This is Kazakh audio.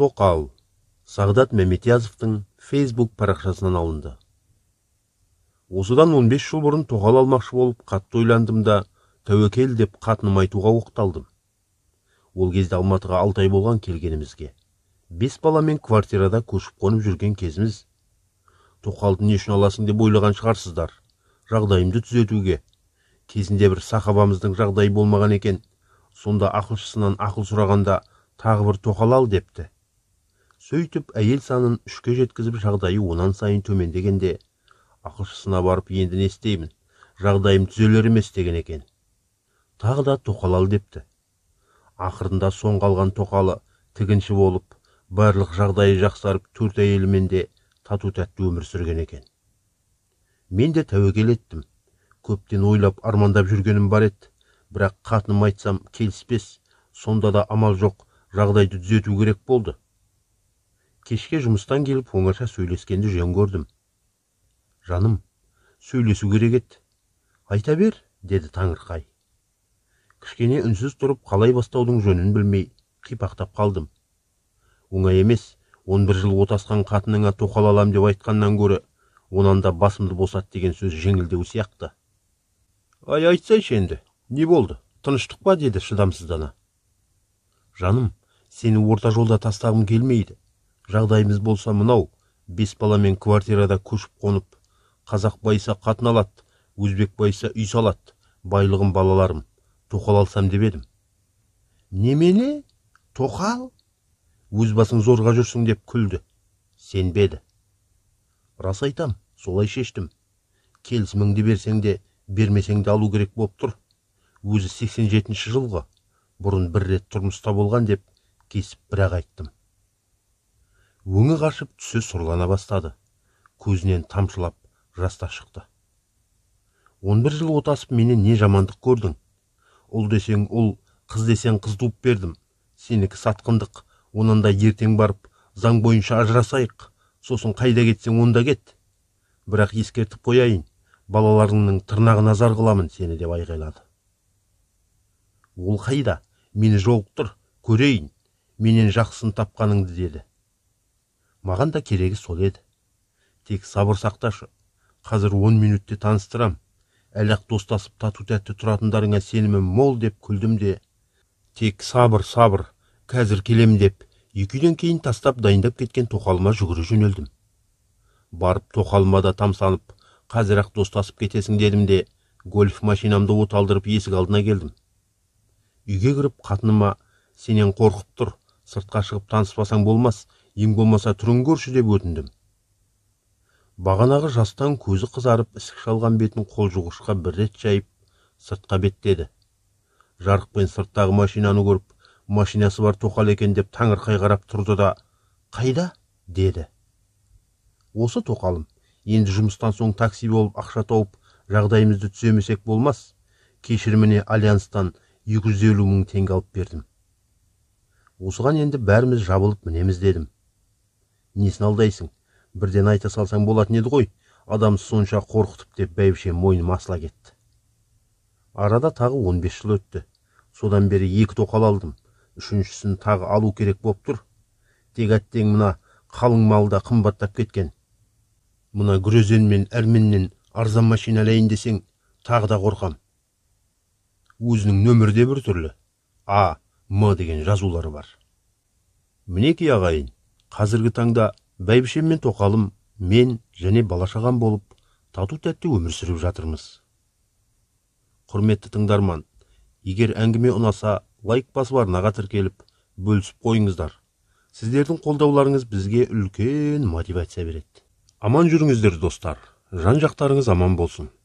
тоқал сағдат мәметиязовтың фейсбук парақшасынан алынды осыдан 15 жыл бұрын тоқал алмақшы болып қатты ойландым да тәуекел деп қатыным айтуға оқталдым ол кезде алматыға алтай болған келгенімізге бес баламен квартирада көшіп қонып жүрген кезіміз тоқалды не үшін аласың деп ойлаған шығарсыздар жағдайымды түзетуге кезінде бір сахабамыздың жағдайы болмаған екен сонда ақылшысынан ақыл сұрағанда тағы бір тоқал ал депті сөйтіп әйел санын үшке жеткізіп жағдайы онан сайын төмендегенде ақылшысына барып енді не істеймін жағдайым түзелер емес деген екен тағы да тоқалал депті ақырында соң қалған тоқалы тігінші болып барлық жағдайы жақсарып төрт әйелімен де тату тәтті өмір сүрген екен мен де тәуекел еттім көптен ойлап армандап жүргенім бар еді бірақ қатыным айтсам келіспес сонда да амал жоқ жағдайды түзету керек болды кешке жұмыстан келіп оңаша сөйлескенді жөн көрдім жаным сөйлесу керек еді айта бер деді таңырқай кішкене үнсіз тұрып қалай бастаудың жөнін білмей қипақтап қалдым оңай емес он бір жыл отасқан қатыныңа тоқал алам деп айтқаннан гөрі онан да басымды босат деген сөз жеңілдеу сияқты ай айтсайшы енді не болды тыныштық па деді шыдамсыздана жаным сені орта жолда тастағым келмейді жағдайымыз болса мынау бес баламен квартирада көшіп қонып қазақ байыса қатын алады өзбек байыса үй салады байлығым балаларым тоқал алсам деп едім немене тоқал өз басың зорға жүрсің деп күлді сенбеді рас айтам солай шештім келісіміңді берсең де бермесең де алу керек болып тұр өзі 87 жетінші жылғы бұрын бір рет тұрмыста болған деп кесіп бірақ айттым өңі қашып түсі сұрлана бастады көзінен тамшылап жас та шықты 11 жыл отасып менен не жамандық көрдің ұл десең ұл қыз десең қыз туып бердім сенікі сатқындық онан ертең барып заң бойынша ажырасайық сосын қайда кетсең онда кет бірақ ескертіп қояйын балаларыңның тырнағына зар қыламын сені деп айғайлады ол қайда мені жолықтыр көрейін менен жақсысын тапқаныңды деді маған да керегі сол еді тек сабыр сақташы қазір он минутте таныстырам әлі ақ достасып тату тәтті тұратындарыңа сенімім мол деп күлдім де тек сабыр сабыр қазір келем деп екі үйден кейін тастап дайындап кеткен тоқалыма жүгіре жөнелдім барып тоқалыма да тамсанып қазір ақ достасып кетесің дедім де гольф машинамды оталдырып есік алдына келдім үйге кіріп қатыныма сенен қорқып тұр сыртқа шығып таныспасаң болмас ең болмаса көрші деп өтіндім бағанағы жастан көзі қызарып ісік шалған бетін қол жуғышқа бір рет жайып сыртқа беттеді Жарықпен сырттағы машинаны көріп машинасы бар тоқал екен деп таңырқай қарап тұрды да қайда деді осы тоқалым енді жұмыстан соң такси болып ақша тауып жағдайымызды түземесек болмас кешіріміне альянстан екі жүз теңге алып бердім осыған енді бәріміз жабылып мінеміз дедім несін алдайсың бірден айта салсаң болатын еді ғой Адам сонша қорқытып деп бәйбіше мойын асыла кетті арада тағы 15 жыл өтті содан бері екі тоқал алдым үшіншісін тағы алу керек болып тұр тек әттең мына қалың мал да қымбаттап кеткен мына грөзен мен әрменнен арзан машина алайын десең тағы да қорқам өзінің нөмірі де біртүрлі а м деген жазулары бар мінекей ағайын қазіргі таңда бәйбішем мен тоқалым мен және бала болып тату тәтті өмір сүріп жатырмыз құрметті тыңдарман егер әңгіме ұнаса лайк басып арнаға тіркеліп бөлісіп қойыңыздар сіздердің қолдауларыңыз бізге үлкен мотивация береді аман жүріңіздер достар жан жақтарыңыз аман болсын